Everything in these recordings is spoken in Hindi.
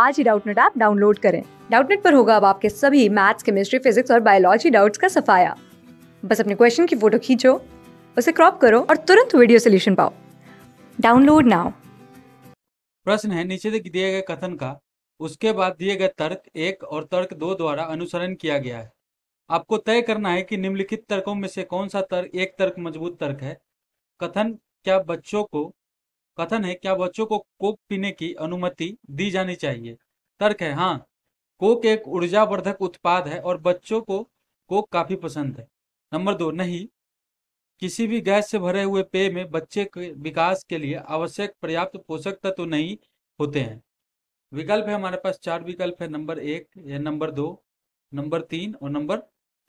आज ही डाउटनेट ऐप डाउनलोड करें डाउटनेट पर होगा अब आपके सभी मैथ्स केमिस्ट्री फिजिक्स और बायोलॉजी डाउट्स का सफाया बस अपने क्वेश्चन की फोटो खींचो उसे क्रॉप करो और तुरंत वीडियो सोल्यूशन पाओ डाउनलोड नाउ प्रश्न है नीचे दिए गए कथन का उसके बाद दिए गए तर्क एक और तर्क दो द्वारा अनुसरण किया गया है आपको तय करना है कि निम्नलिखित तर्कों में से कौन सा तर्क एक तर्क मजबूत तर्क है कथन क्या बच्चों को कथन है क्या बच्चों को कोक पीने की अनुमति दी जानी चाहिए तर्क है हाँ कोक एक ऊर्जावर्धक उत्पाद है और बच्चों को कोक काफी पसंद है नंबर दो नहीं किसी भी गैस से भरे हुए पेय में बच्चे के विकास के लिए आवश्यक पर्याप्त पोषक तत्व तो नहीं होते हैं विकल्प है हमारे पास चार विकल्प है नंबर एक या नंबर दो नंबर तीन और नंबर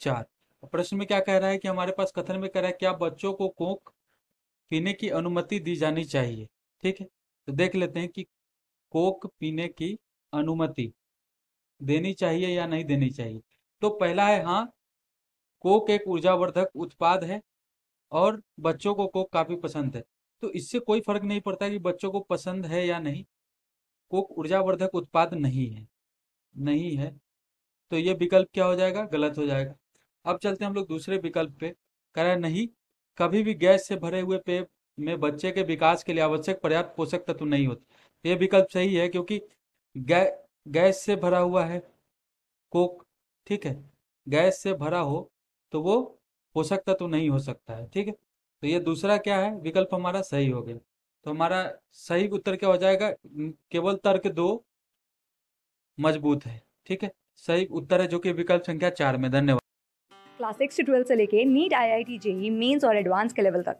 चार प्रश्न में क्या कह रहा है कि हमारे पास कथन में कह रहा है क्या बच्चों को कोक पीने की अनुमति दी जानी चाहिए ठीक है तो देख लेते हैं कि कोक पीने की अनुमति देनी चाहिए या नहीं देनी चाहिए तो पहला है हाँ कोक एक ऊर्जावर्धक उत्पाद है और बच्चों को कोक काफ़ी पसंद है तो इससे कोई फर्क नहीं पड़ता कि बच्चों को पसंद है या नहीं कोक ऊर्जावर्धक उत्पाद नहीं है नहीं है तो ये विकल्प क्या हो जाएगा गलत हो जाएगा अब चलते हैं हम लोग दूसरे विकल्प पे कह नहीं कभी भी गैस से भरे हुए पेय में बच्चे के विकास के लिए आवश्यक पर्याप्त पोषक तत्व नहीं होते ये विकल्प सही है क्योंकि गै गैस से भरा हुआ है कोक ठीक है गैस से भरा हो तो वो पोषक तत्व नहीं हो सकता है ठीक है तो ये दूसरा क्या है विकल्प हमारा सही हो गया तो हमारा सही उत्तर क्या हो जाएगा केवल तर्क दो मजबूत है ठीक है सही उत्तर है जो कि विकल्प संख्या चार में धन्यवाद क्लास सिक्स ट्वेल्व से लेके NEET I I T JEE mains और एडवांस के लेवल तक